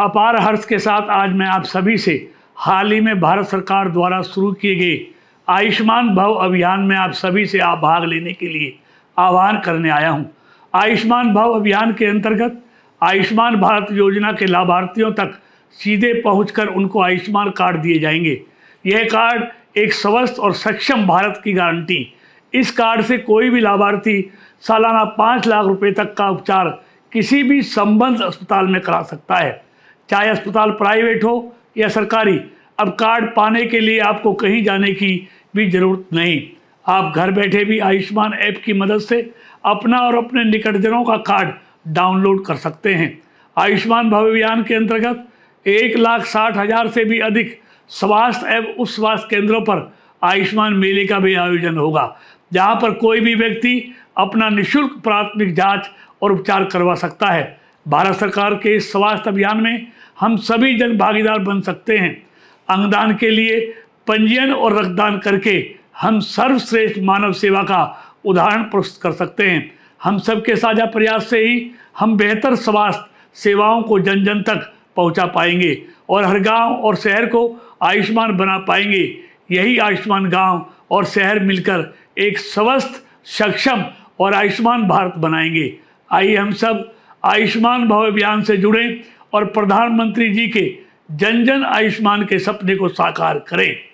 अपार हर्ष के साथ आज मैं आप सभी से हाल ही में भारत सरकार द्वारा शुरू किए गए आयुष्मान भव अभियान में आप सभी से आप भाग लेने के लिए आह्वान करने आया हूं। आयुष्मान भव अभियान के अंतर्गत आयुष्मान भारत योजना के लाभार्थियों तक सीधे पहुंचकर उनको आयुष्मान कार्ड दिए जाएंगे यह कार्ड एक स्वस्थ और सक्षम भारत की गारंटी इस कार्ड से कोई भी लाभार्थी सालाना पाँच लाख रुपये तक का उपचार किसी भी संबंध अस्पताल में करा सकता है चाहे अस्पताल प्राइवेट हो या सरकारी अब कार्ड पाने के लिए आपको कहीं जाने की भी ज़रूरत नहीं आप घर बैठे भी आयुष्मान ऐप की मदद से अपना और अपने निकटजनों का कार्ड डाउनलोड कर सकते हैं आयुष्मान भव अभियान के अंतर्गत एक लाख साठ हज़ार से भी अधिक स्वास्थ्य एवं उप स्वास्थ्य केंद्रों पर आयुष्मान मेले का भी आयोजन होगा जहाँ पर कोई भी व्यक्ति अपना निशुल्क प्राथमिक जांच और उपचार करवा सकता है भारत सरकार के इस स्वास्थ्य अभियान में हम सभी जन भागीदार बन सकते हैं अंगदान के लिए पंजीयन और रक्तदान करके हम सर्वश्रेष्ठ मानव सेवा का उदाहरण प्रस्तुत कर सकते हैं हम सबके साझा प्रयास से ही हम बेहतर स्वास्थ्य सेवाओं को जन जन तक पहुंचा पाएंगे और हर गांव और शहर को आयुष्मान बना पाएंगे यही आयुष्मान गांव और शहर मिलकर एक स्वस्थ सक्षम और आयुष्मान भारत बनाएंगे आइए हम सब आयुष्मान भव अभियान से जुड़ें और प्रधानमंत्री जी के जन जन आयुष्मान के सपने को साकार करें